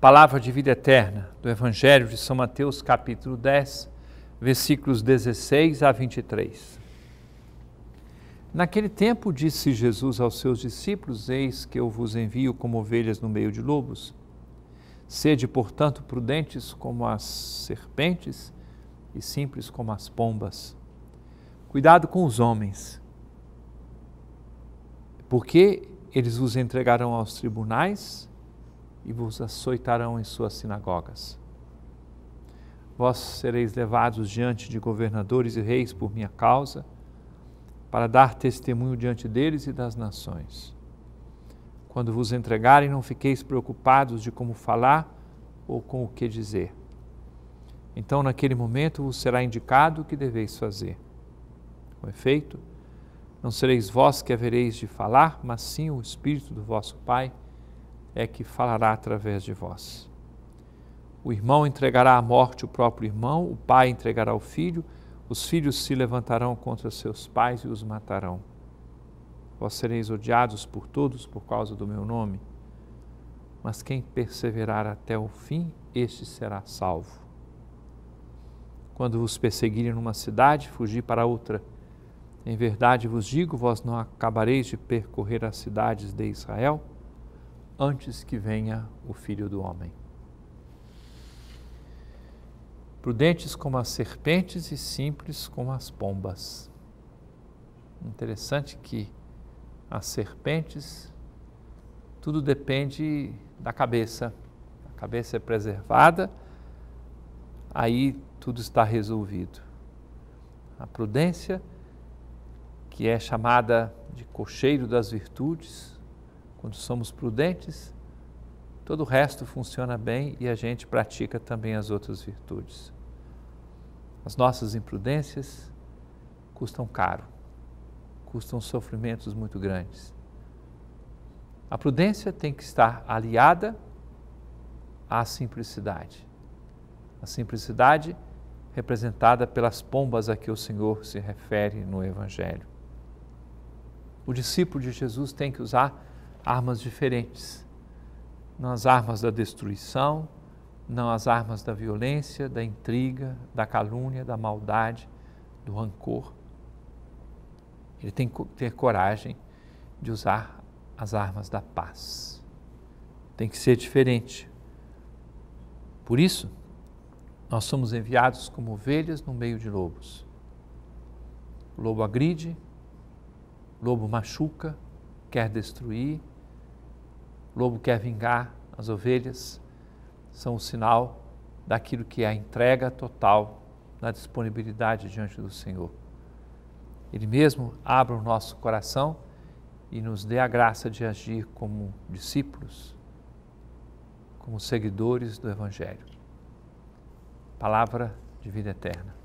Palavra de vida eterna do Evangelho de São Mateus, capítulo 10, versículos 16 a 23. Naquele tempo disse Jesus aos seus discípulos: Eis que eu vos envio como ovelhas no meio de lobos. Sede, portanto, prudentes como as serpentes e simples como as pombas. Cuidado com os homens, porque eles vos entregarão aos tribunais e vos açoitarão em suas sinagogas. Vós sereis levados diante de governadores e reis por minha causa, para dar testemunho diante deles e das nações. Quando vos entregarem, não fiqueis preocupados de como falar ou com o que dizer. Então, naquele momento, vos será indicado o que deveis fazer. Com efeito, não sereis vós que havereis de falar, mas sim o Espírito do vosso Pai é que falará através de vós. O irmão entregará à morte o próprio irmão, o pai entregará o filho, os filhos se levantarão contra seus pais e os matarão. Vós sereis odiados por todos por causa do meu nome, mas quem perseverar até o fim, este será salvo. Quando vos perseguirem numa cidade, fugi para outra. Em verdade vos digo, vós não acabareis de percorrer as cidades de Israel antes que venha o filho do homem. Prudentes como as serpentes e simples como as pombas. Interessante que as serpentes, tudo depende da cabeça. A cabeça é preservada, aí tudo está resolvido. A prudência, que é chamada de cocheiro das virtudes, quando somos prudentes, todo o resto funciona bem e a gente pratica também as outras virtudes. As nossas imprudências custam caro, custam sofrimentos muito grandes. A prudência tem que estar aliada à simplicidade. A simplicidade representada pelas pombas a que o Senhor se refere no Evangelho. O discípulo de Jesus tem que usar armas diferentes. Não as armas da destruição, não as armas da violência, da intriga, da calúnia, da maldade, do rancor. Ele tem que ter coragem de usar as armas da paz. Tem que ser diferente. Por isso, nós somos enviados como ovelhas no meio de lobos. O lobo agride, o lobo machuca, quer destruir, o lobo quer vingar as ovelhas, são o sinal daquilo que é a entrega total na disponibilidade diante do Senhor. Ele mesmo abre o nosso coração e nos dê a graça de agir como discípulos, como seguidores do Evangelho. Palavra de vida eterna.